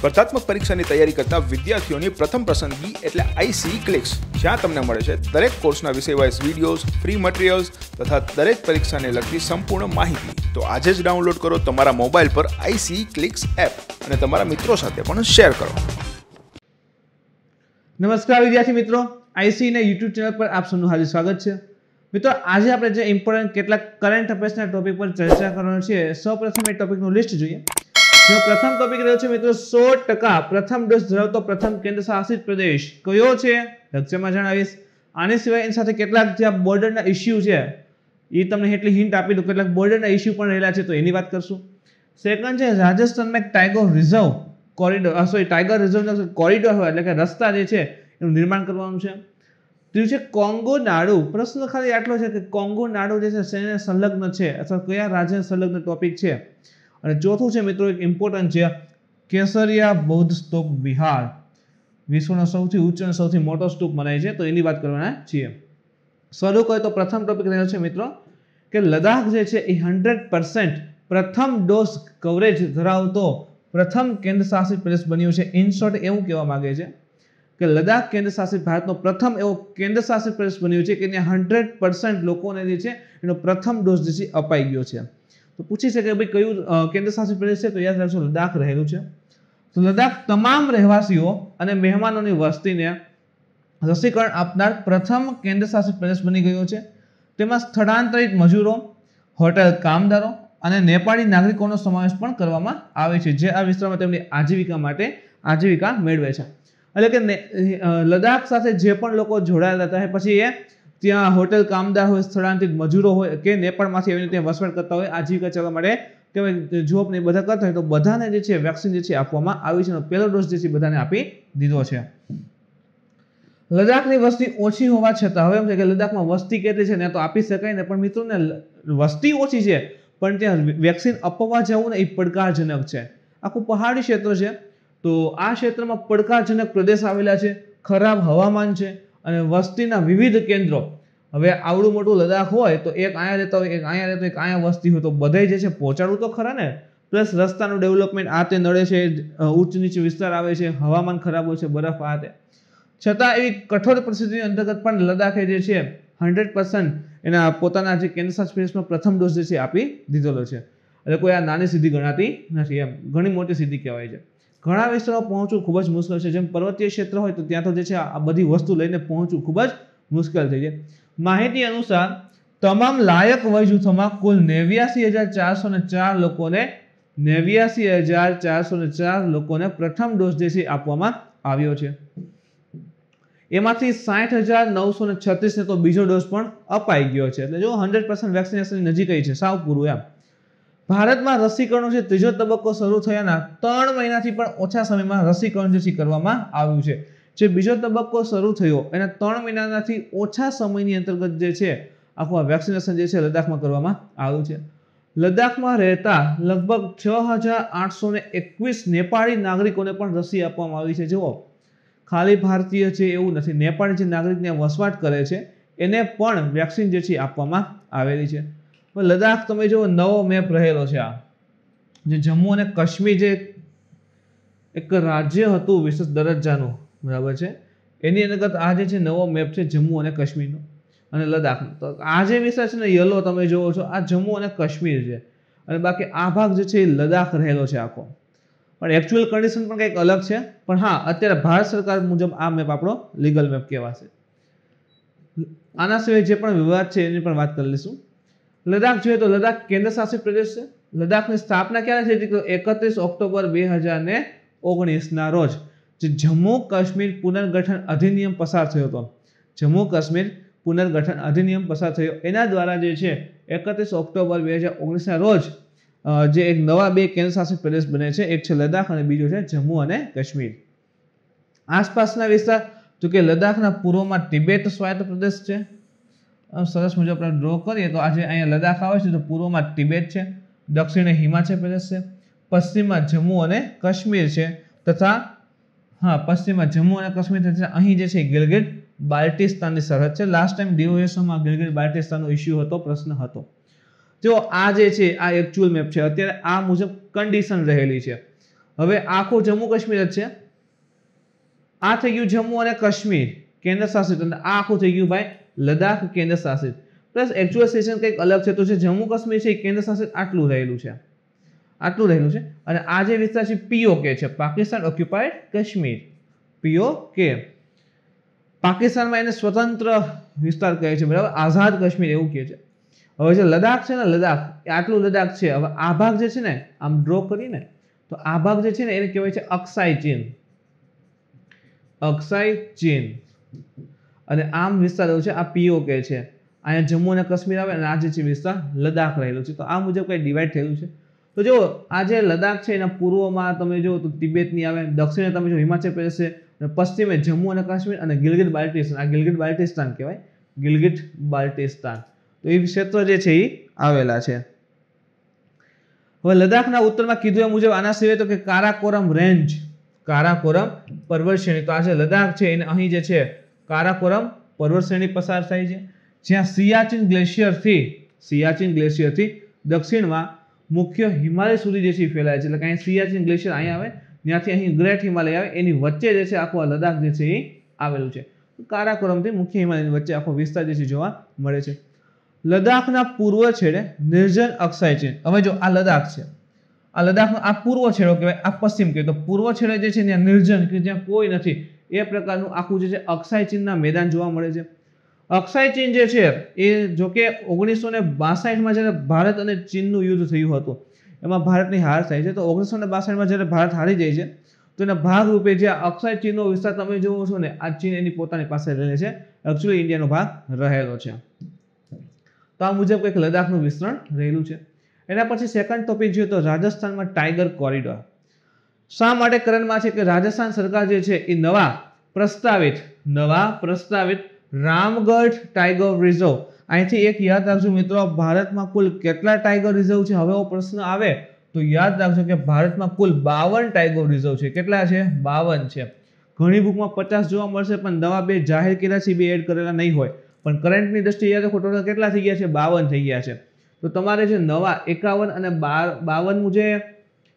સ્પર્ધાત્મક પરીક્ષાની તૈયારી કરતા વિદ્યાર્થીઓની પ્રથમ પસંદગી એટલે આઈસી ક્લિક્સ e જ્યાં તમને મળે છે દરેક કોર્સના વિષયવાઇઝ વિડીયોઝ ફ્રી મટીરિયલ્સ તથા દરેક પરીક્ષાને લગતી સંપૂર્ણ માહિતી તો આજે જ ડાઉનલોડ કરો તમારા મોબાઈલ પર આઈસી ક્લિક્સ એપ અને તમારા મિત્રો સાથે પણ શેર કરો નમસ્કાર વિદ્યાર્થી મિત્રો આઈસીઈના યુટ્યુબ ચેનલ પર આપ સૌનું હાર્દિક સ્વાગત છે મિત્રો આજે આપણે જે ઇમ્પોર્ટન્ટ કેટલાક કરંટ અફેર્સના ટોપિક પર ચર્ચા કરવાનો છે સૌપ્રથમ એ ટોપિકનું લિસ્ટ જોઈએ જેનો પ્રથમ ટોપિક રહ્યો છે મિત્રો સો ટકા પ્રથમ ડોઝ ધરાવતો પ્રથમ કેન્દ્ર શાસિત પ્રદેશ કયો છે લક્ષ્યમાં જણાવીશ આની સિવાય એની સાથે કેટલાક જે બોર્ડરના ઇશ્યુ છે એ તમને એટલી હિન્ટ આપી દઉં કેટલાક બોર્ડરના ઇશ્યુ પણ રહેલા છે તો એની વાત કરશું સેકન્ડ છે રાજસ્થાનમાં એક tiger reserve corridor sorry tiger રિઝર્વનો કોરિડોર હોય એટલે કે રસ્તા જે છે એનું નિર્માણ કરવાનું છે ત્રીજું છે કોંગો નાડુ પ્રશ્ન ખાલી આટલો છે કે કોંગો નાડુ જે છે શેને સંલગ્ન છે અથવા કયા રાજ્યને સંલગ્ન ટોપિક છે અને ચોથું છે મિત્રો એક ઇમ્પોર્ટન્ટ છે કેસરિયા બૌદ્ધ સ્તૂપ બિહાર વિશ્વનો સૌથી ઉચ્ચ અને સૌથી મોટો સ્તૂપ મનાય છે તો એની વાત કરવાના છીએ શરૂ કરીએ તો પ્રથમ ટોપિક રહ્યો છે મિત્રો કે લદાખ જે છે એ હંડ્રેડ પર્સન્ટ પ્રથમ ડોઝ કવરેજ ધરાવતો પ્રથમ કેન્દ્ર શાસિત પ્રદેશ બન્યો છે ઇન શોર્ટ એવું કહેવા માગે છે કે લદાખ કેન્દ્ર શાસિત ભારતનો પ્રથમ એવો કેન્દ્ર શાસિત પ્રદેશ બન્યો છે કે ત્યાં હંડ્રેડ પર્સન્ટ લોકોને જે છે એનો પ્રથમ ડોઝ જે છે અપાઈ ગયો છે તો પૂછી શકે ભાઈ કયું કેન્દ્ર શાસિત પ્રદેશ છે તો યાદ રાખજો લદ્દાખ રહેલું છે તો લદ્દાખ તમામ રહેવાસીઓ અને મહેમાનોની વસ્તીને રસીકરણ આપનાર પ્રથમ કેન્દ્ર શાસિત પ્રદેશ બની ગયો છે તેમાં સ્થળાંતરિત મજૂરો હોટેલ કામદારો અને નેપાળી નાગરિકોનો સમાવેશ પણ કરવામાં આવે છે જે આ વિસ્તારમાં તેમની આજીવિકા માટે આજીવિકા મેળવે છે એટલે કે લદ્દાખ સાથે જે પણ લોકો જોડાયેલા હતા પછી એ ત્યાં હોટેલ કામદાર હોય સ્થળાંતરિત મજૂરો હોય કે નેપાળમાંથી આવીને ત્યાં વસવાટ કરતા હોય આજીવિકા ચલાવવા માટે કે જોબ ને બધા કરતા હોય તો બધાને જે છે વેક્સિન જે છે આપવામાં આવી છે પહેલો ડોઝ જે છે બધાને આપી દીધો છે લદ્દાખની વસ્તી ઓછી હોવા છતાં હવે એમ છે કે લદ્દાખમાં વસ્તી કેટલી છે ને તો આપી શકાય ને પણ મિત્રોને વસ્તી ઓછી છે પણ ત્યાં વેક્સિન અપાવવા જવું ને એ પડકારજનક છે આખું પહાડી ક્ષેત્ર છે તો આ ક્ષેત્રમાં પડકારજનક પ્રદેશ આવેલા છે ખરાબ હવામાન છે અને વસ્તીના વિવિધ કેન્દ્રો હવે આવડું મોટું લદાખ હોય તો એક અહીંયા રહેતા હોય એક અહીંયા રહેતો એક અહીંયા વસ્તી હોય તો બધે જે છે પહોંચાડવું તો ખરા ને પ્લસ રસ્તાનું ડેવલપમેન્ટ આ તે નડે છે ઉચ્ચ નીચ વિસ્તાર આવે છે હવામાન ખરાબ હોય છે બરફ આ તે છતાં એવી કઠોર પરિસ્થિતિની અંતર્ગત પણ લદાખે જે છે હંડ્રેડ પર્સન્ટ એના પોતાના જે કેન્સર શાસિત પ્રથમ ડોઝ જે છે આપી દીધેલો છે એટલે કોઈ આ નાની સિદ્ધિ ગણાતી નથી એમ ઘણી મોટી સિદ્ધિ કહેવાય છે ઘણા વિસ્તારો પહોંચવું ખૂબ જ મુશ્કેલ છે જેમ પર્વતીય ક્ષેત્ર હોય તો ત્યાં તો જે છે આ બધી વસ્તુ લઈને પહોંચવું ખૂબ જ મુશ્કેલ થઈ જાય માહિતી અનુસાર તમામ લાયક વય જૂથોમાં કુલ નેવ્યાસી હજાર ચારસો ને ચાર લોકોને નેવ્યાસી હજાર ચારસો ને ચાર લોકોને પ્રથમ ડોઝ દેશી આપવામાં આવ્યો છે એમાંથી સાઠ હજાર નવસો ને છત્રીસને તો બીજો ડોઝ પણ અપાઈ ગયો છે એટલે જો હંડ્રેડ પર્સન્ટ વેક્સિનેશનની નજીક છે સાવ પૂરું એમ ભારતમાં રસીકરણનો જે ત્રીજો તબક્કો શરૂ થયાના ત્રણ મહિનાથી પણ ઓછા સમયમાં રસીકરણ જે કરવામાં આવ્યું છે જે બીજો તબક્કો શરૂ થયો એના ત્રણ મહિનાથી ઓછા સમયની અંતર્ગત જે છે આખું આ વેક્સિનેશન જે છે લદ્દાખમાં કરવામાં આવ્યું છે લદ્દાખમાં રહેતા લગભગ છ હજાર આઠસો ને એકવીસ નેપાળી નાગરિકોને પણ રસી આપવામાં આવી છે જુઓ ખાલી ભારતીય છે એવું નથી નેપાળી જે નાગરિકને વસવાટ કરે છે એને પણ વેક્સિન જે છે આપવામાં આવેલી છે પણ લદ્દાખ તમે જો નવો મેપ રહેલો છે આ જે જમ્મુ અને કાશ્મીર જે એક રાજ્ય હતું વિશેષ દરજ્જાનું બરાબર છે એની અંતર્ગત આ જે છે નવો મેપ છે જમ્મુ અને કાશ્મીરનો અને લદ્દાખનો તો આ જે વિસ્તાર છે ને યલો તમે જુઓ છો આ જમ્મુ અને કાશ્મીર છે અને બાકી આ ભાગ જે છે એ લદ્દાખ રહેલો છે આખો પણ એકચ્યુઅલ કન્ડિશન પણ કંઈક અલગ છે પણ હા અત્યારે ભારત સરકાર મુજબ આ મેપ આપણો લીગલ મેપ કહેવાશે આના સિવાય જે પણ વિવાદ છે એની પણ વાત કરી લઈશું લદ્દાખ જોઈએ તો લદ્દાખ કેન્દ્ર શાસિત પ્રદેશ છે લદ્દાખની સ્થાપના ક્યારે થઈ તો એકત્રીસ ઓક્ટોબર બે હજાર ને ઓગણીસના રોજ જે જમ્મુ કાશ્મીર પુનર્ગઠન અધિનિયમ પસાર થયો હતો જમ્મુ કાશ્મીર પુનર્ગઠન અધિનિયમ પસાર થયો એના દ્વારા જે છે એકત્રીસ ઓક્ટોબર બે હજાર ઓગણીસના રોજ જે એક નવા બે કેન્દ્રશાસિત પ્રદેશ બને છે એક છે લદ્દાખ અને બીજો છે જમ્મુ અને કાશ્મીર આસપાસના વિસ્તાર જો કે લદ્દાખના પૂર્વમાં તિબેટ સ્વાયત્ત પ્રદેશ છે સરસ મુજબ આપણે ડ્રો કરીએ તો આજે અહીંયા લદાખ આવે છે તો પૂર્વમાં તિબેટ છે દક્ષિણે હિમાચલ પ્રદેશ છે પશ્ચિમમાં જમ્મુ અને કાશ્મીર છે તથા હા પશ્ચિમમાં જમ્મુ અને કાશ્મીર થશે અહીં જે છે ગિલગિટ બાલ્ટિસ્તાનની સરહદ છે લાસ્ટ ટાઈમ ડીઓએસઓમાં ગિલગિટ બાલ્ટિસ્તાનનો ઇસ્યુ હતો પ્રશ્ન હતો જો આ જે છે આ એકચ્યુઅલ મેપ છે અત્યારે આ મુજબ કન્ડિશન રહેલી છે હવે આખો જમ્મુ કાશ્મીર જ છે આ થઈ ગયું જમ્મુ અને કાશ્મીર કેન્દ્ર શાસિત આ આખું થઈ ગયું ભાઈ લદાખ કેન્દ્ર શાસિત પ્લસ એકચ્યુઅલ સેશન કંઈક અલગ છે તો જે જમ્મુ કાશ્મીર છે એ કેન્દ્ર શાસિત આટલું રહેલું છે આટલું રહેલું છે અને આ જે વિસ્તાર છે પીઓ કે છે પાકિસ્તાન ઓક્યુપાઇડ કાશ્મીર કે પાકિસ્તાનમાં એને સ્વતંત્ર વિસ્તાર કહે છે બરાબર આઝાદ કાશ્મીર એવું કહે છે હવે જે લદાખ છે ને લદ્દાખ આટલું લદાખ છે હવે આ ભાગ જે છે ને આમ ડ્રો કરીને તો આ ભાગ જે છે ને એને કહેવાય છે અક્ષાઈ ચીન અક્ષાઈ ચીન અને આમ વિસ્તાર રહ્યો છે આ પીઓકે છે અહીંયા જમ્મુ અને કાશ્મીર આવે અને આ જે છે વિસ્તાર લદ્દાખ રહેલો છે તો આ મુજબ કંઈ ડિવાઈડ થયેલું છે તો જો આ જે લદાખ છે એના પૂર્વમાં તમે જો તો તિબેતની આવે દક્ષિણે તમે જો હિમાચલ પ્રદેશ અને પશ્ચિમે જમ્મુ અને કાશ્મીર અને ગિલગિટ બાલ્ટિસ્તાન આ ગિલગિટ બાલ્ટિસ્તાન કહેવાય ગિલગિટ બાલ્ટિસ્તાન તો એ ક્ષેત્ર જે છે એ આવેલા છે હવે લદાખના ઉત્તરમાં કીધું એ મુજબ આના સિવાય તો કે કારાકોરમ રેન્જ કારાકોરમ પર્વત શ્રેણી તો આ જે લદ્દાખ છે એને અહીં જે છે કારાકોરમ પર્વત શ્રેણી પસાર થાય છે જ્યાં સિયાચીન ગ્લેશિયરથી સિયાચીન ગ્લેશિયરથી દક્ષિણમાં મુખ્ય હિમાલય સુધી જે છે ફેલાય છે એટલે કે અહીં સિયાચીન ગ્લેશિયર અહીં આવે ત્યાંથી અહીં ગ્રેટ હિમાલય આવે એની વચ્ચે જે છે આખો લદાખ જે છે એ આવેલું છે કારાકોરમથી મુખ્ય હિમાલયની વચ્ચે આખો વિસ્તાર જે છે જોવા મળે છે લદ્દાખના પૂર્વ છેડે નિર્જન અક્ષય છે હવે જો આ લદ્દાખ છે આ લદ્દાખનો આ પૂર્વ છેડો કહેવાય આ પશ્ચિમ કહેવાય તો પૂર્વ છેડે જે છે ત્યાં નિર્જન કે જ્યાં કોઈ નથી એ પ્રકારનું આખું જે છે અક્ષય ચીનના મેદાન જોવા મળે છે અક્ષય ચીન જે છે એ જો કે ઓગણીસો ને બાસઠમાં જ્યારે ભારત અને ચીનનું યુદ્ધ થયું હતું એમાં ભારતની હાર થાય છે તો ઓગણીસો ને બાસઠમાં જ્યારે ભારત હારી જાય છે તો એના ભાગરૂપે જે અક્ષય ચીનનો વિસ્તાર તમે જોવો છો ને આ ચીન એની પોતાની પાસે રહે છે એકચ્યુઅલી ઇન્ડિયાનો ભાગ રહેલો છે તો આ મુજબ કંઈક લદ્દાખનું વિસ્તરણ રહેલું છે એના પછી સેકન્ડ ટોપિક જોઈએ તો રાજસ્થાનમાં ટાઈગર કોરિડોર શા માટે કરણમાં છે કે રાજસ્થાન સરકાર જે છે એ નવા પ્રસ્તાવિત નવા પ્રસ્તાવિત રામગઢ ટાઈગર રિઝર્વ અહીંથી એક યાદ રાખજો મિત્રો ભારતમાં કુલ કેટલા ટાઈગર રિઝર્વ છે હવે એવો પ્રશ્ન આવે તો યાદ રાખજો કે ભારતમાં કુલ બાવન ટાઈગર રિઝર્વ છે કેટલા છે બાવન છે ઘણી બુકમાં પચાસ જોવા મળશે પણ નવા બે જાહેર કર્યા છે બે એડ કરેલા નહીં હોય પણ કરંટની દ્રષ્ટિએ યાદ ખોટો ટોટલ કેટલા થઈ ગયા છે બાવન થઈ ગયા છે તો તમારે જે નવા એકાવન અને બાર બાવનનું જે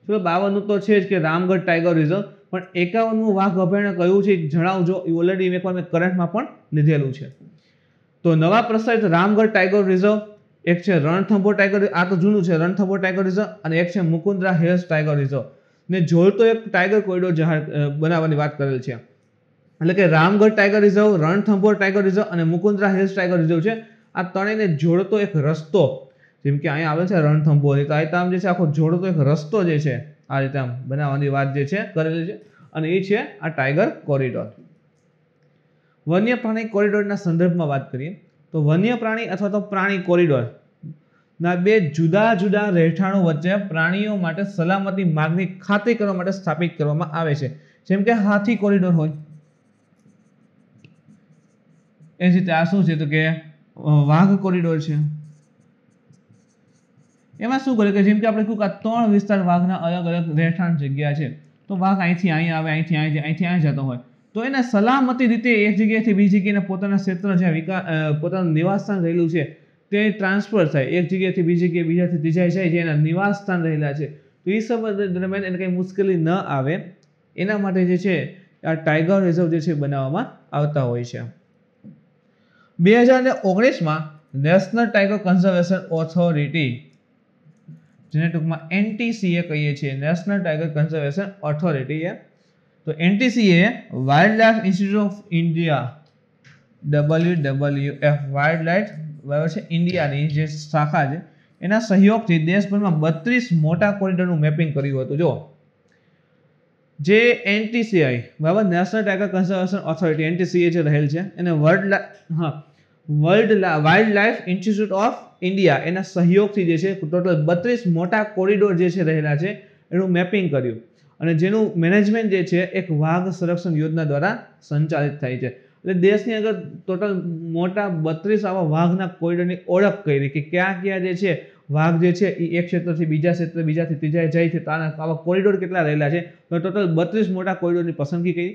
ચલો બાવનનું તો છે જ કે રામગઢ ટાઈગર રિઝર્વ પણ એકાવનમું વાઘ અભયારણ્ય કયું છે જણાવજો એ ઓલરેડી મેં એકવાર મેં કરંટમાં પણ લીધેલું છે તો નવા પ્રસારિત રામગઢ ટાઈગર રિઝર્વ એક છે રણથંભો ટાઈગર આ તો જૂનું છે રણથંભોર ટાઈગર રિઝર્વ અને એક છે મુકુંદરા હિલ્સ ટાઈગર રિઝર્વ ને જોડતો એક ટાઈગર કોરિડોર જાહેર બનાવવાની વાત કરેલ છે એટલે કે Ramgarh tiger reserve Ranthambore tiger reserve અને મુકુંદરા હિલ્સ ટાઈગર રિઝર્વ છે આ ત્રણેયને જોડતો એક રસ્તો જેમ કે અહીંયા આવે છે રણથંભો તો આ રીતે જે છે આખો જોડતો એક રસ્તો જે છે આ રીતે આમ બનાવવાની વાત જે છે કરેલી છે અને એ છે આ ટાઈગર કોરિડોર વન્ય પ્રાણી કોરિડોરના સંદર્ભમાં વાત કરીએ તો વન્ય પ્રાણી અથવા તો પ્રાણી કોરિડોર ના બે જુદા જુદા રહેઠાણો વચ્ચે પ્રાણીઓ માટે સલામતી માર્ગની ખાતરી કરવા માટે સ્થાપિત કરવામાં આવે છે જેમ કે હાથી કોરિડોર હોય એ જ રીતે આ શું છે તો કે વાઘ કોરિડોર છે એમાં શું કરે કે જેમ કે આપણે કહ્યું કે ત્રણ વિસ્તાર વાઘના અલગ અલગ રહેઠાણ જગ્યા છે તો વાઘ અહીંથી અહીંયા આવે અહીંથી અહીંયા અહીંથી અહીં જતો હોય તો એને સલામતી રીતે એક જગ્યાએથી બીજી જગ્યાએ પોતાના ક્ષેત્ર જ્યાં વિકાસ પોતાનું નિવાસસ્થાન રહેલું છે તે ટ્રાન્સફર થાય એક જગ્યાએથી બીજી જગ્યાએ બીજાથી ત્રીજા જાય જે એના નિવાસસ્થાન રહેલા છે તો એ સમય દરમિયાન એને કંઈ મુશ્કેલી ન આવે એના માટે જે છે આ ટાઈગર રિઝર્વ જે છે બનાવવામાં આવતા હોય છે બે હજાર ઓગણીસમાં નેશનલ ટાઈગર કન્ઝર્વેશન ઓથોરિટી જેને ટૂંકમાં એનટીસીએ કહીએ છીએ નેશનલ ટાઈગર કન્ઝર્વેશન ઓથોરિટી એ તો NTCA wild life institute of India W W F wild life છે ઇન્ડિયાની જે શાખા છે એના સહયોગથી દેશભરમાં બત્રીસ મોટા કોરિડોરનું મેપિંગ કર્યું હતું જો જે એનટીસીઆઈ બરાબર national tiger conservation authority NTCA જે રહેલ છે એને વર્લ્ડ હા world wild life institute of India એના સહયોગથી જે છે ટોટલ બત્રીસ મોટા કોરિડોર જે છે રહેલા છે એનું મેપિંગ કર્યું અને જેનું મેનેજમેન્ટ જે છે એક વાઘ સંરક્ષણ યોજના દ્વારા સંચાલિત થાય છે એટલે દેશની અંદર ટોટલ મોટા બત્રીસ આવા વાઘના કોરિડોરની ઓળખ કરી કે ક્યાં ક્યાં જે છે વાઘ જે છે એ એક ક્ષેત્રથી બીજા ક્ષેત્ર બીજાથી ત્રીજા જાય છે તાના આવા કોરિડોર કેટલા રહેલા છે તો ટોટલ બત્રીસ મોટા કોરિડોરની પસંદગી કરી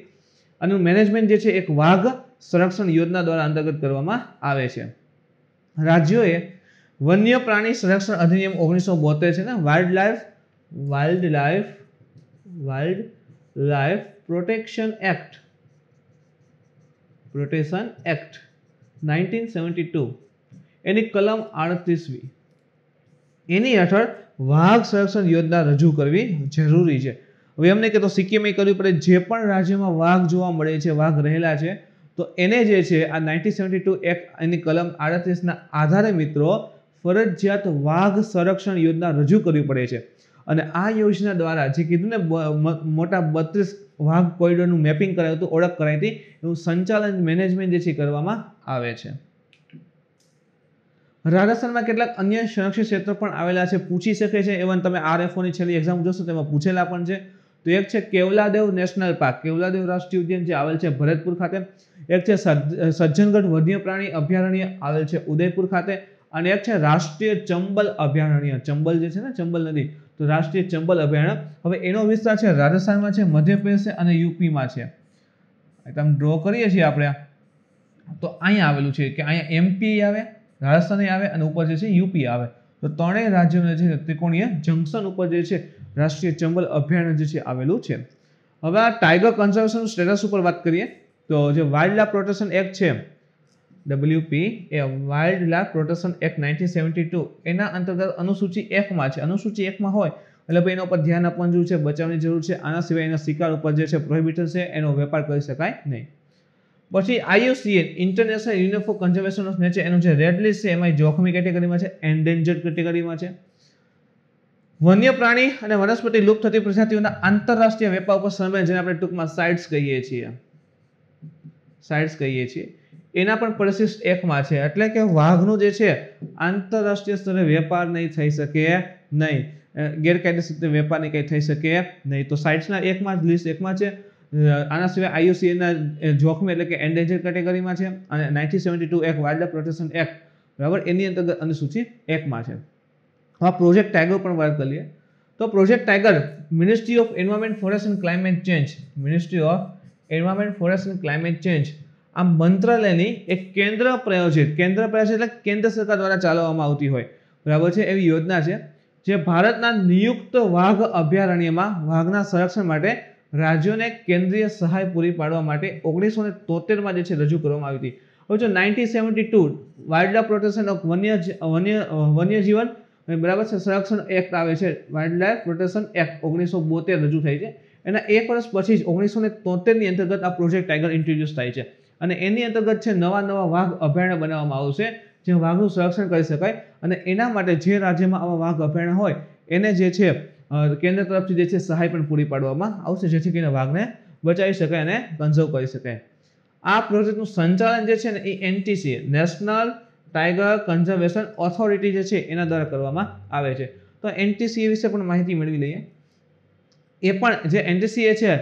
અને મેનેજમેન્ટ જે છે એક વાઘ સંરક્ષણ યોજના દ્વારા અંતર્ગત કરવામાં આવે છે રાજ્યોએ વન્ય પ્રાણી સંરક્ષણ અધિનિયમ ઓગણીસો બોતેર છે ને wild life wild life wild life protection act protection act nineteen seventy two એની કલમ આડત્રીસમી એની હેઠળ વાઘ સંરક્ષણ યોજના રજૂ કરવી જરૂરી છે હવે એમને કે તો સિક્કિમે કર્યું પડે જે પણ રાજ્યમાં વાઘ જોવા મળે છે વાઘ રહેલા છે તો એને જે છે આ નાઇન્ટીન સેવન્ટી ટુ એક્ટ એની કલમ આડત્રીસના આધારે મિત્રો ફરજિયાત વાઘ સંરક્ષણ યોજના રજૂ કરવી પડે છે અને આ યોજના દ્વારા જે કીધું ને મોટા બત્રીસ વાઘ કોરિડોરનું મેપિંગ કરાયું હતું ઓળખ કરાઈ હતી એનું સંચાલન મેનેજમેન્ટ જે છે કરવામાં આવે છે રાજસ્થાનમાં કેટલાક અન્ય સંરક્ષિત ક્ષેત્રો પણ આવેલા છે પૂછી શકે છે એવન તમે આર એફઓની છેલ્લી એક્ઝામ જોશો તેમાં પૂછેલા પણ છે તો એક છે કેવલાદેવ નેશનલ પાર્ક કેવલાદેવ રાષ્ટ્રીય ઉદ્યાન જે આવેલ છે ભરતપુર ખાતે એક છે સજ્જનગઢ વન્યપ્રાણી અભયારણ્ય આવેલ છે ઉદયપુર ખાતે અને એક છે રાષ્ટ્રીય ચંબલ અભયારણ્ય ચંબલ જે છે ને ચંબલ નદી તો રાષ્ટ્રીય ચંબલ અભયારણ્ય હવે એનો વિસ્તાર છે રાજસ્થાનમાં છે મધ્યપ્રદેશ અને યુપીમાં છે તમે ડ્રો કરીએ છીએ આપણે તો અહીંયા આવેલું છે કે અહીંયા એમપી આવે રાજસ્થાન આવે અને ઉપર જે છે યુપી આવે તો ત્રણેય રાજ્યોને જે ત્રિકોણીય જંકશન ઉપર જે છે રાષ્ટ્રીય ચંબલ અભયારણ્ય જે છે આવેલું છે હવે આ ટાઈગર કન્ઝર્વેશન સ્ટેટસ ઉપર વાત કરીએ તો જે વાઇલ્ડ લાઈફ પ્રોટેક્શન એક્ટ છે ડબલ્યુપી એ wild life protection act nineteen seventy two એના અંતર્ગત અનુસૂચિ એકમાં છે અનુસૂચિ એકમાં હોય એટલે ભાઈ એના ઉપર ધ્યાન આપવાનું જરૂર છે બચાવની જરૂર છે આના સિવાય એના શિકાર ઉપર જે છે પ્રોહિબિશન છે એનો વેપાર કરી શકાય નહીં પછી IUCN international union for conservation of nature એનું જે રેડ લિસ્ટ છે એમાં જોખમી કેટેગરીમાં છે એન્ડેન્જર્ડ કેટેગરીમાં છે વન્ય પ્રાણી અને વનસ્પતિ લુપ્ત થતી પ્રજાતિઓના આંતરરાષ્ટ્રીય વેપાર ઉપર સમય જેને આપણે ટૂંકમાં સાઇટ્સ કહીએ છીએ સાઇટ્સ કહીએ છીએ એના પણ પરિશિષ્ટ એકમાં છે એટલે કે વાઘનું જે છે આંતરરાષ્ટ્રીય સ્તરે વેપાર નહીં થઈ શકે નહીં ગેરકાયદેસર રીતે વેપારની કંઈ થઈ શકે નહીં તો સાઇટ્સના એકમાં જ લિસ્ટ એકમાં છે આના સિવાય આઈયુસીએના જોખમ એટલે કે એન્ડેન્જર કેટેગરીમાં છે અને નાઇન્ટીન સેવન્ટી ટુ એક વાઇલ્ડ પ્રોટેક્શન એક્ટ બરાબર એની અંતર્ગત અનુસૂચિ એકમાં છે હા પ્રોજેક્ટ ટાઈગર પણ વાત કરીએ તો project tiger ministry of environment forest and climate change ministry of environment forest and climate change આ મંત્રાલયની એક કેન્દ્ર પ્રાયોજિત કેન્દ્ર પ્રાયોજિત એટલે કેન્દ્ર સરકાર દ્વારા ચાલવામાં આવતી હોય બરાબર છે એવી યોજના છે જે ભારતના નિયુક્ત વાઘ અભયારણ્યમાં વાઘના સંરક્ષણ માટે રાજ્યોને કેન્દ્રીય સહાય પૂરી પાડવા માટે ઓગણીસો ને તોતેરમાં જે છે રજૂ કરવામાં આવી હતી હવે જો nineteen seventy two wild life protection of વન્ય વન્ય વન્યજીવન બરાબર છે સંરક્ષણ એક્ટ આવે છે વાઇલ્ડ લાઇફ પ્રોટેક્શન એક્ટ ઓગણીસો બોતેર રજૂ થાય છે એના એક વર્ષ પછી જ ઓગણીસો ને તોતેરની અંતર્ગત આ પ્રોજેક્ટ ટાઈગર ઇન્ટ્રોડ્યુસ થાય છે અને એની અંતર્ગત છે નવા નવા વાઘ અભયારણ્ય બનાવવામાં આવશે જે વાઘનું સંરક્ષણ કરી શકાય અને એના માટે જે રાજ્યમાં આવા વાઘ અભયારણ્ય હોય એને જે છે કેન્દ્ર તરફથી જે છે સહાય પણ પૂરી પાડવામાં આવશે જેથી કરીને વાઘને બચાવી શકાય અને કન્ઝર્વ કરી શકાય આ પ્રોજેક્ટનું સંચાલન જે છે ને એ NTC national tiger conservation authority જે છે એના દ્વારા કરવામાં આવે છે તો એનટીસીએ વિશે પણ માહિતી મેળવી લઈએ એ પણ જે એનટીસીએ છે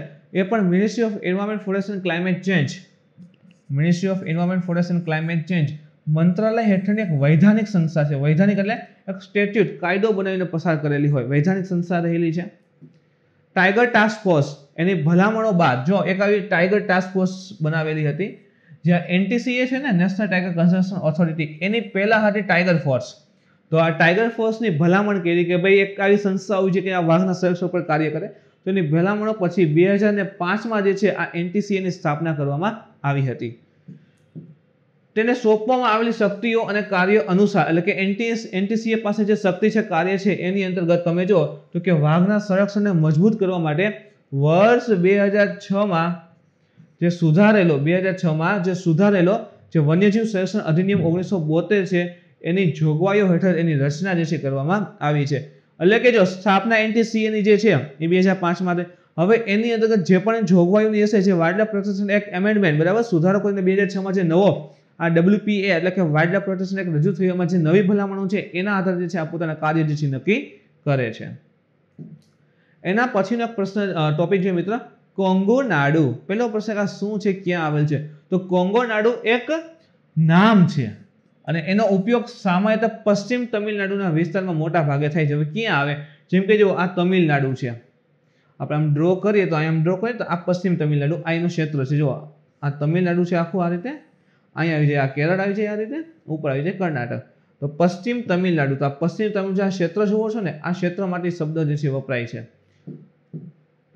એ પણ ministry of environment forest and climate change ministry of environment forest and climate change મંત્રાલય હેઠળની એક વૈધાનિક સંસ્થા છે વૈધાનિક એટલે એક સ્ટેચ્યુટ કાયદો બનાવીને પસાર કરેલી હોય વૈધાનિક સંસ્થા રહેલી છે ટાઈગર ટાસ્ક ફોર્સ એની ભલામણો બાદ જો એક આવી ટાઈગર ટાસ્ક ફોર્સ બનાવેલી હતી જ્યાં એનટીસીએ છે ને નેશનલ ટાઈગર કન્ઝર્વેશન ઓથોરિટી એની પહેલાં હતી ટાઈગર ફોર્સ તો આ ટાઈગર ફોર્સની ભલામણ કરી કે ભાઈ એક આવી સંસ્થા આવી છે કે આ વાઘના સંરક્ષણ પર કાર્ય કરે તો એની ભલામણો પછી બે હજાર ને પાંચમાં જે છે આ એનટીસીએની સ્થાપના કરવામાં આવી હતી તેને સોંપવામાં આવેલી શક્તિઓ અને કાર્ય અનુસાર એટલે કે એનટીએસ એનટીસીએ પાસે જે શક્તિ છે કાર્ય છે એની અંતર્ગત તમે જો તો કે વાઘના સંરક્ષણને મજબૂત કરવા માટે વર્ષ બે હજાર છમાં જે સુધારેલો બે હજાર છમાં જે સુધારેલો જે વન્યજીવ સંરક્ષણ અધિનિયમ ઓગણીસો બોતેર છે એની જોગવાઈઓ હેઠળ એની રચના જે છે કરવામાં આવી છે એટલે કે જો સ્થાપના એનટીસીએની જે છે એ બે હજાર પાંચમાં હવે એની અંતર્ગત જે પણ જોગવાઈઓની હશે જે વાઇલ્ડલાઇફ પ્રોટેક્શન એક્ટ એમેન્ડમેન્ટ બરાબર સુધારો કરીને બે હજાર છમાં જે નવો આ ડબલ્યુપીએ એટલે કે વાઇલ્ડલાઇફ પ્રોટેક્શન એક્ટ રજૂ થયો એમાં જે નવી ભલામણો છે એના આધારે જે છે આ પોતાના કાર્ય જે છે નક્કી કરે છે એના પછીનો એક પ્રશ્ન ટોપિક છે મિત્ર કોંગો નાડુ પહેલો પ્રશ્ન આ શું છે ક્યાં આવેલ છે તો કોંગો નાડુ એક નામ છે અને એનો ઉપયોગ સામાન્ય પશ્ચિમ તમિલનાડુના વિસ્તારમાં મોટા ભાગે થાય છે ક્યાં આવે જેમ કે જો આ તમિલનાડુ છે આપણે આમ ડ્રો કરીએ તો આમ ડ્રો કરીએ તો આ પશ્ચિમ તમિલનાડુ આ એનું ક્ષેત્ર છે જો આ તમિલનાડુ છે આખું આ રીતે અહીંયા આવી જાય આ કેરળ આવી જાય આ રીતે ઉપર આવી જાય કર્ણાટક તો પશ્ચિમ તમિલનાડુ તો આ પશ્ચિમ તમે જે આ ક્ષેત્ર જુઓ છો ને આ ક્ષેત્ર માટે શબ્દ જે છે વપરાય છે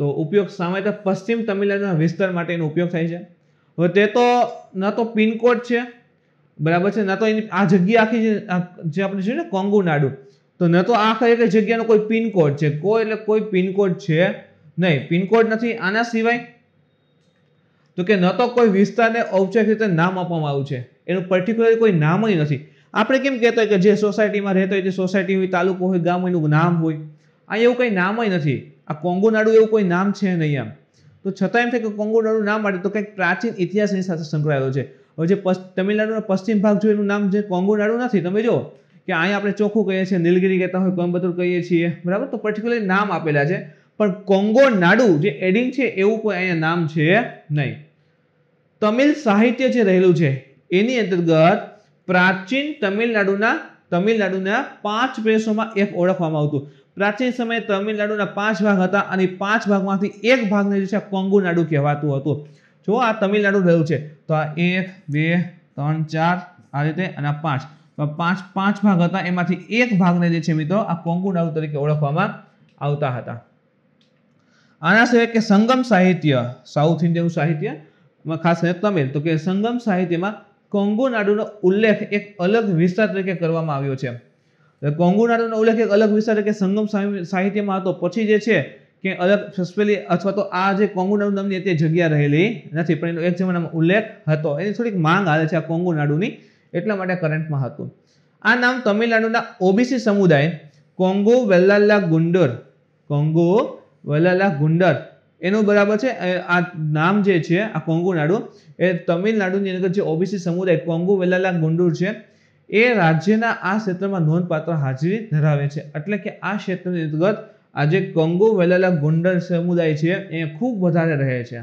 તો ઉપયોગ સામાન્ય પશ્ચિમ તમિલનાડુના વિસ્તાર માટેનો ઉપયોગ થાય છે હવે તે તો ન તો પિનકોડ છે બરાબર છે ન તો એની આ જગ્યા આખી જે આપણે જોઈએ ને કોંગુનાડુ તો ન તો આ કઈ કઈ જગ્યાનો કોઈ પિનકોડ છે કોઈ એટલે કોઈ પિનકોડ છે નહીં પિનકોડ નથી આના સિવાય તો કે ન તો કોઈ વિસ્તારને ઔપચારિક રીતે નામ આપવામાં આવ્યું છે એનું પર્ટિક્યુલર કોઈ નામ જ નથી આપણે કેમ કહેતા હોય કે જે સોસાયટીમાં રહેતો હોય તે સોસાયટી હોય તાલુકો હોય ગામ હોય એનું નામ હોય આ એવું કંઈ નામ જ નથી આ કોંગો નાડુ એવું કોઈ નામ છે નહીં આમ તો છતાં એમ થાય કે કોંગો નાડુ નામ માટે તો કંઈક પ્રાચીન ઇતિહાસની સાથે સંકળાયેલો છે હવે જે તમિલનાડુનો પશ્ચિમ ભાગ જો એનું નામ જે કોંગો નાડુ નથી તમે જો કે અહીંયા આપણે ચોખ્ખું કહીએ છીએ નીલગિરી કહેતા હોય કોઈમ્બતુર કહીએ છીએ બરાબર તો પર્ટિક્યુલર નામ આપેલા છે પણ કોંગો નાડુ જે એડિંગ છે એવું કોઈ અહીંયા નામ છે નહીં તમિલ સાહિત્ય જે રહેલું છે એની અંતર્ગત પ્રાચીન તમિલનાડુના તમિલનાડુના પાંચ પ્રદેશોમાં એક ઓળખવામાં આવતું પ્રાચીન સમયે તમિલનાડુના પાંચ ભાગ હતા અને પાંચ ભાગમાંથી એક ભાગને જે છે કોંગુનાડુ કહેવાતું હતું જો આ તમિલનાડુ રહ્યું છે તો આ એક બે ત્રણ ચાર આ રીતે અને પાંચ પાંચ પાંચ ભાગ હતા એમાંથી એક ભાગને જે છે મિત્રો આ કોંગુનાડુ તરીકે ઓળખવામાં આવતા હતા આના સિવાય કે સંગમ સાહિત્ય સાઉથ ઇન્ડિયનું સાહિત્ય ખાસ કરીને તમિલ તો કે સંગમ સાહિત્યમાં કોંગોનાડુનો ઉલ્લેખ એક અલગ વિસ્તાર તરીકે કરવામાં આવ્યો છે કોંગુનાટોનો ઉલ્લેખ એક અલગ વિસ્તાર કે સંગમ સાહિત્યમાં હતો પછી જે છે કે અલગ સસ્પેલી અથવા તો આ જે કોંગુ નાડુ નામની તે જગ્યા રહેલી નથી પણ એનો એક જમાનામાં ઉલ્લેખ હતો એની થોડીક માંગ આવે છે આ કોંગુ નાડુની એટલા માટે કરંટમાં હતું આ નામ તમિલનાડુના ઓબીસી સમુદાય કોંગો વેલ્લાલા ગુંડર કોંગો વેલાલા ગુંડર એનું બરાબર છે આ નામ જે છે આ કોંગુ નાડુ એ તમિલનાડુની અંદર જે ઓબીસી સમુદાય કોંગો વેલાલા ગુંડુર છે એ રાજ્યના આ ક્ષેત્રમાં નોંધપાત્ર હાજરી ધરાવે છે એટલે કે આ ક્ષેત્રની અંતર્ગત આજે કંગો વેલાલા ગોંડલ સમુદાય છે એ ખૂબ વધારે રહે છે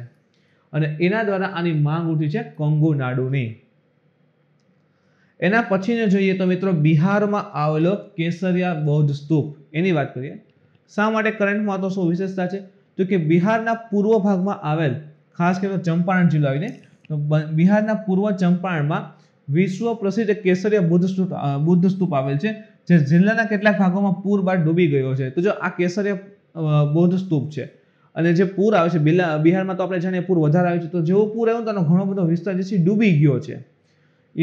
અને એના દ્વારા આની માંગ ઉઠી છે કંગો નાડુની એના પછીને જોઈએ તો મિત્રો બિહારમાં આવેલો કેસરિયા બૌદ્ધ સ્તૂપ એની વાત કરીએ શા માટે કરંટમાં તો શું વિશેષતા છે તો કે બિહારના પૂર્વ ભાગમાં આવેલ ખાસ કરીને ચંપારણ જિલ્લો આવીને તો બિહારના પૂર્વ ચંપારણમાં વિશ્વ પ્રસિદ્ધ કેસરીય બુદ્ધ સ્તૂપ બુદ્ધ સ્તૂપ આવેલ છે જે જિલ્લાના કેટલાક ભાગોમાં પૂર બાદ ડૂબી ગયો છે તો જો આ કેસરીય બૌદ્ધ સ્તૂપ છે અને જે પૂર આવે છે બિલા બિહારમાં તો આપણે જાણીએ પૂર વધારે આવે છે તો જેવું પૂર આવ્યું તેનો ઘણો બધો વિસ્તાર જે છે ડૂબી ગયો છે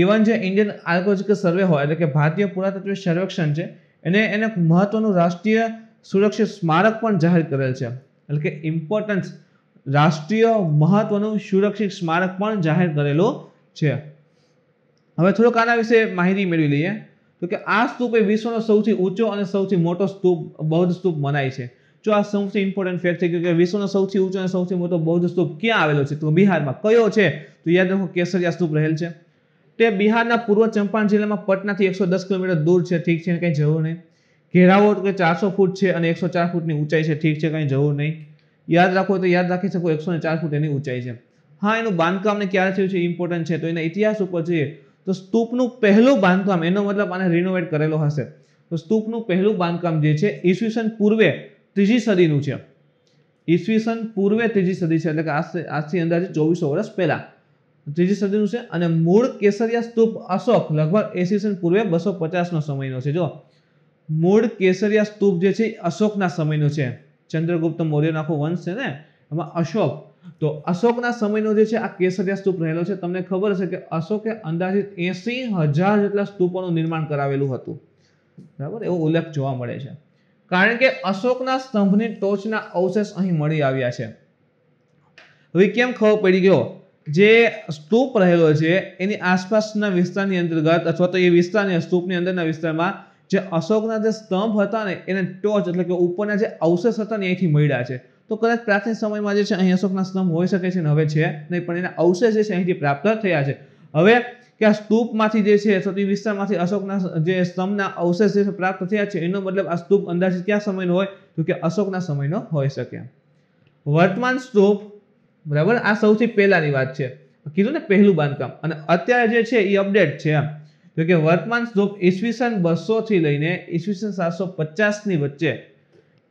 ઇવન જે ઇન્ડિયન આર્કોલોજીકલ સર્વે હોય એટલે કે ભારતીય પુરાતત્વ સર્વેક્ષણ છે એને એને મહત્વનું રાષ્ટ્રીય સુરક્ષિત સ્મારક પણ જાહેર કરેલ છે એટલે કે ઇમ્પોર્ટન્સ રાષ્ટ્રીય મહત્વનું સુરક્ષિત સ્મારક પણ જાહેર કરેલું છે હવે થોડુંક આના વિશે માહિતી મેળવી લઈએ તો કે આ સ્તૂપ એ વિશ્વનો સૌથી ઊંચો અને સૌથી મોટો સ્તૂપ બૌદ્ધ સ્તૂપ મનાય છે જો આ સૌથી ઇમ્પોર્ટન્ટ ફેક્ટ છે કે વિશ્વનો સૌથી ઊંચો અને સૌથી મોટો બૌદ્ધ સ્તૂપ ક્યાં આવેલો છે તો બિહારમાં કયો છે તો યાદ રાખો કેસરિયા સ્તૂપ રહેલ છે તે બિહારના પૂર્વ ચંપારણ જિલ્લામાં પટનાથી એકસો દસ કિલોમીટર દૂર છે ઠીક છે કંઈ જરૂર નહીં ઘેરાવો તો કે ચારસો ફૂટ છે અને એકસો ચાર ફૂટની ઊંચાઈ છે ઠીક છે કંઈ જરૂર નહીં યાદ રાખો તો યાદ રાખી શકો એકસો ચાર ફૂટ એની ઊંચાઈ છે હા એનું બાંધકામને ક્યારે થયું છે ઇમ્પોર્ટન્ટ છે તો એના ઇતિહાસ ઉપર જઈએ તો સ્તૂપનું પહેલું બાંધકામ એનો મતલબ આને રિનોવેટ કરેલો હશે તો સ્તૂપનું પહેલું બાંધકામ જે છે ઈસવીસન પૂર્વે ત્રીજી સદીનું છે ઈસવીસન પૂર્વે ત્રીજી સદી છે એટલે કે આજથી અંદાજે ચોવીસો વર્ષ પહેલાં ત્રીજી સદીનું છે અને મૂળ કેસરિયા સ્તૂપ અશોક લગભગ એસવીસન પૂર્વે બસો પચાસનો સમયનો છે જો મૂળ કેસરિયા સ્તૂપ જે છે અશોકના સમયનો છે ચંદ્રગુપ્ત મૌર્યનો આખો વંશ છે ને એમાં અશોક તો અશોકના સમયનો જે છે આ કેસરિયા સ્તૂપ રહેલો છે તમને ખબર છે કે અશોકે અંદાજિત એસી હજાર જેટલા સ્તૂપોનું નિર્માણ કરાવેલું હતું બરાબર એવો ઉલ્લેખ જોવા મળે છે કારણ કે અશોકના સ્તંભની ટોચના અવશેષ અહીં મળી આવ્યા છે હવે કેમ ખબર પડી ગયો જે સ્તૂપ રહેલો છે એની આસપાસના વિસ્તારની અંતર્ગત અથવા તો એ વિસ્તારની સ્તૂપની અંદરના વિસ્તારમાં જે અશોકના જે સ્તંભ હતા ને એને ટોચ એટલે કે ઉપરના જે અવશેષ હતા ને અહીંથી મળ્યા છે તો કદાચ પ્રાચીન સમયમાં જે છે અહીં અશોકના સ્તંભ હોઈ શકે છે ને હવે છે નહીં પણ એના અવશેષ જે છે અહીંથી પ્રાપ્ત થયા છે હવે કે આ સ્તૂપમાંથી જે છે સતી વિસ્તારમાંથી અશોકના જે સ્તંભના અવશેષ જે છે પ્રાપ્ત થયા છે એનો મતલબ આ સ્તૂપ અંદાજે ક્યાં સમયનો હોય તો કે અશોકના સમયનો હોઈ શકે વર્તમાન સ્તૂપ બરાબર આ સૌથી પહેલાની વાત છે કીધું ને પહેલું બાંધકામ અને અત્યારે જે છે એ અપડેટ છે એમ તો કે વર્તમાન સ્તૂપ ઈસવીસન બસો થી લઈને ઈસવીસન સાતસો પચાસની વચ્ચે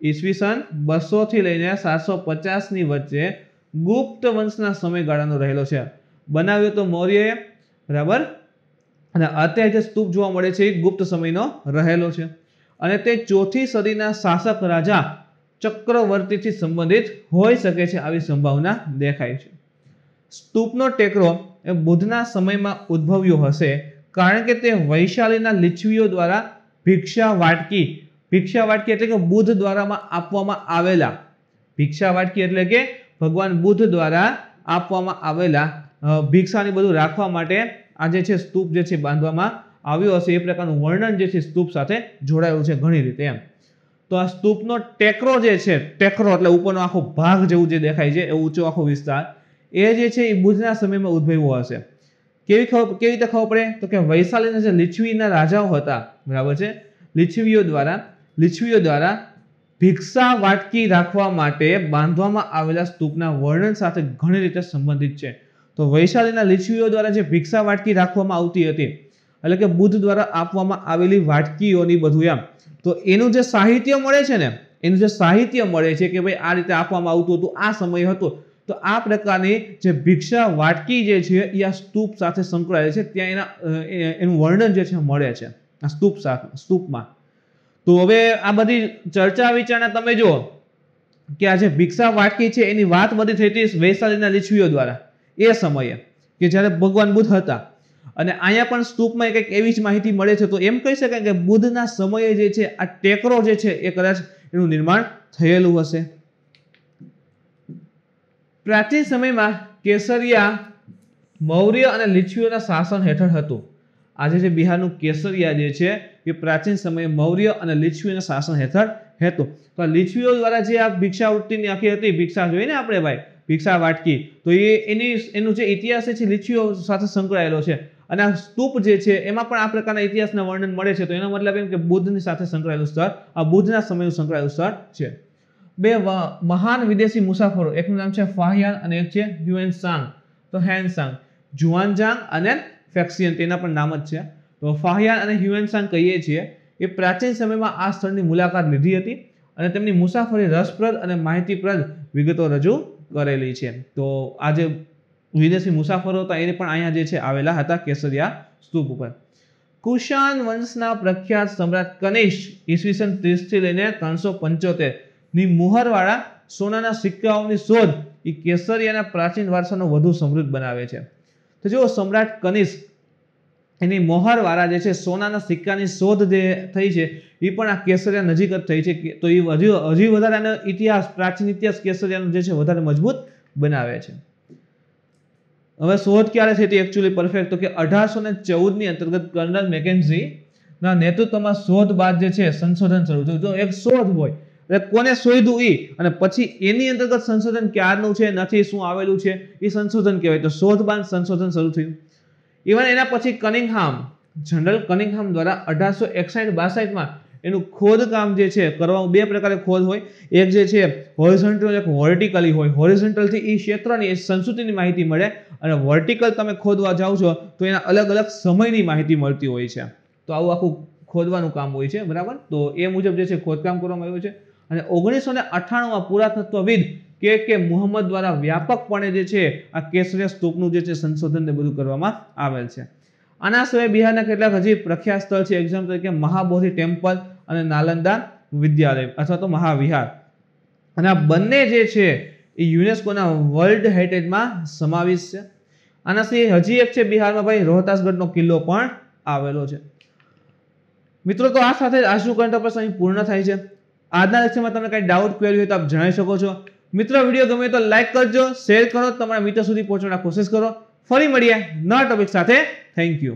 ઈસવીસન બસોથી લઈને સાતસો પચાસની વચ્ચે ગુપ્ત વંશના સમયગાળાનો રહેલો છે બનાવ્યો તો મૌર્યએ બરાબર અને અત્યારે જે સ્તૂપ જોવા મળે છે એ ગુપ્ત સમયનો રહેલો છે અને તે ચોથી સદીના શાસક રાજા ચક્રવર્તીથી સંબંધિત હોઈ શકે છે આવી સંભાવના દેખાય છે સ્તૂપનો ટેકરો એ બુદ્ધના સમયમાં ઉદ્ભવ્યો હશે કારણ કે તે વૈશાલીના લીછવીઓ દ્વારા ભિક્ષા વાટકી ભિક્ષાવાટકી એટલે કે બુદ્ધ દ્વારામાં આપવામાં આવેલા ભિક્ષાવાટકી એટલે કે ભગવાન બુદ્ધ દ્વારા આપવામાં આવેલા ભિક્ષાને બધું રાખવા માટે આ જે છે સ્તૂપ જે છે બાંધવામાં આવ્યો હશે એ પ્રકારનું વર્ણન જે છે સ્તૂપ સાથે જોડાયું છે ઘણી રીતે એમ તો આ સ્તૂપનો ટેકરો જે છે ટેકરો એટલે ઉપરનો આખો ભાગ જેવું જે દેખાય છે એ ઊંચો આખો વિસ્તાર એ જે છે એ બુદ્ધના સમયમાં ઉદ્ભવ્યો હશે કેવી ખબર કેવી રીતે ખબર પડે તો કે વૈશાલીના જે લીછવીના રાજાઓ હતા બરાબર છે લીછવીઓ દ્વારા લીછવીઓ દ્વારા ભિક્ષા વાટકી રાખવા માટે બાંધવામાં આવેલા સ્તૂપના વર્ણન સાથે ઘણી રીતે સંબંધિત છે તો વૈશાલીના લીછવીઓ દ્વારા જે ભિક્ષા વાટકી રાખવામાં આવતી હતી એટલે કે બુદ્ધ દ્વારા આપવામાં આવેલી વાટકીઓની બધું એમ તો એનું જે સાહિત્ય મળે છે ને એનું જે સાહિત્ય મળે છે કે ભાઈ આ રીતે આપવામાં આવતું હતું આ સમય હતો તો આ પ્રકારની જે ભિક્ષા વાટકી જે છે એ આ સ્તૂપ સાથે સંકળાયેલ છે ત્યાં એના એનું વર્ણન જે છે મળે છે આ સ્તૂપ સાથે સ્તૂપમાં તો હવે આ બધી ચર્ચા વિચારણા તમે જુઓ કે આ જે ભિક્ષા વાટકી છે એની વાત બધી થઈ હતી વૈશાલીના લીછવીઓ દ્વારા એ સમયે કે જ્યારે ભગવાન બુદ્ધ હતા અને અહીંયા પણ સ્તૂપમાં કંઈક એવી જ માહિતી મળે છે તો એમ કહી શકાય કે બુદ્ધના સમયે જે છે આ ટેકરો જે છે એ કદાચ એનું નિર્માણ થયેલું હશે પ્રાચીન સમયમાં કેસરિયા મૌર્ય અને લીછવીઓના શાસન હેઠળ હતું આજે જે બિહારનું કેસરિયા જે છે એ પ્રાચીન સમયે મૌર્ય અને લીચ્છવીના શાસન હેઠળ હતું તો આ લીચ્છવીઓ દ્વારા જે આ ભિક્ષાવૃત્તિની આખી હતી ભિક્ષા જોઈને આપણે ભાઈ ભિક્ષા વાટકી તો એ એની એનું જે ઇતિહાસ છે લીચ્છવીઓ સાથે સંકળાયેલો છે અને આ સ્તૂપ જે છે એમાં પણ આ પ્રકારના ઇતિહાસના વર્ણન મળે છે તો એનો મતલબ એમ કે બુદ્ધની સાથે સંકળાયેલું સ્થળ આ બુદ્ધના સમયનું સંકળાયેલું સ્થળ છે બે મહાન વિદેશી મુસાફરો એકનું નામ છે ફાહિયાન અને એક છે હ્યુએન સાંગ તો હેન સાંગ જુઆનજાંગ અને ફેક્સિયન તેના પણ નામ જ છે તો ફાહિયાન અને હ્યુએનસાંગ કહીએ છીએ એ પ્રાચીન સમયમાં આ સ્થળની મુલાકાત લીધી હતી અને તેમની મુસાફરી રસપ્રદ અને માહિતીપ્રદ વિગતો રજૂ કરેલી છે તો આજે વિદેશી મુસાફરો હતા એને પણ અહીંયા જે છે આવેલા હતા કેસરિયા સ્તૂપ ઉપર કુશાન વંશના પ્રખ્યાત સમ્રાટ કનિષ્ક ઈસવીસન ત્રીસથી લઈને ત્રણસો પંચોતેરની મુહરવાળા સોનાના સિક્કાઓની શોધ એ કેસરિયાના પ્રાચીન વારસાનો વધુ સમૃદ્ધ બનાવે છે તો જો સમ્રાટ કનિષ્ક એની મોહરવાળા જે છે સોનાના સિક્કાની શોધ જે થઈ છે એ પણ આ કેસરિયા નજીક જ થઈ છે તો એ હજી હજી વધારે આનો ઇતિહાસ પ્રાચીન ઇતિહાસ કેસરિયાનો જે છે વધારે મજબૂત બનાવે છે હવે શોધ ક્યારે થઈ તે એકચ્યુઅલી પરફેક્ટ તો કે અઢારસો ને ચૌદની અંતર્ગત કર્નલ મેકેન્સીના નેતૃત્વમાં શોધ બાદ જે છે સંશોધન શરૂ થયું જો એક શોધ હોય એટલે કોને શોધ્યું એ અને પછી એની અંતર્ગત સંશોધન ક્યારનું છે નથી શું આવેલું છે એ સંશોધન કહેવાય તો શોધ શોધબાન સંશોધન શરૂ થયું ઇવન એના પછી કનિંગહામ જનરલ કનિંગહામ દ્વારા અઢારસો એકસાઠ બાસઠમાં એનું ખોદકામ જે છે કરવા બે પ્રકારે ખોદ હોય એક જે છે હોરિઝન્ટલ એક વર્ટિકલી હોય હોરિઝન્ટલથી એ ક્ષેત્રની એ સંસ્કૃતિની માહિતી મળે અને વર્ટિકલ તમે ખોદવા જાઓ છો તો એના અલગ અલગ સમયની માહિતી મળતી હોય છે તો આવું આખું ખોદવાનું કામ હોય છે બરાબર તો એ મુજબ જે છે ખોદકામ કરવામાં આવ્યું છે અને ઓગણીસો ને અઠ્ઠાણુંમાં પુરાતત્વવિદ કે કે મોહમ્મદ દ્વારા વ્યાપકપણે જે છે આ કેસરે સ્તૂપનું જે છે સંશોધન ને બધું કરવામાં આવેલ છે આના સિવાય બિહારના કેટલાક હજી પ્રખ્યાત સ્થળ છે એક્ઝામ્પલ તરીકે મહાબોધિ ટેમ્પલ અને નાલંદા વિદ્યાલય અથવા તો મહાવિહાર અને આ બંને જે છે એ યુનેસ્કોના વર્લ્ડ હેરિટેજમાં સમાવેશ છે આના સિવાય હજી એક છે બિહારમાં ભાઈ રોહતાસગઢનો કિલ્લો પણ આવેલો છે મિત્રો તો આ સાથે આજનું કરંટ અફેર્સ પૂર્ણ થાય છે આજના લેક્ચરમાં તમને કંઈ ડાઉટ ક્વેરી હોય તો આપ જણાવી શકો છો મિત્રો વિડીયો ગમે તો લાઈક કરજો શેર કરો તમારા મિત્રો સુધી પહોંચવાની કોશિશ કરો ફરી મળીએ નવા ટોપિક સાથે થેન્ક યુ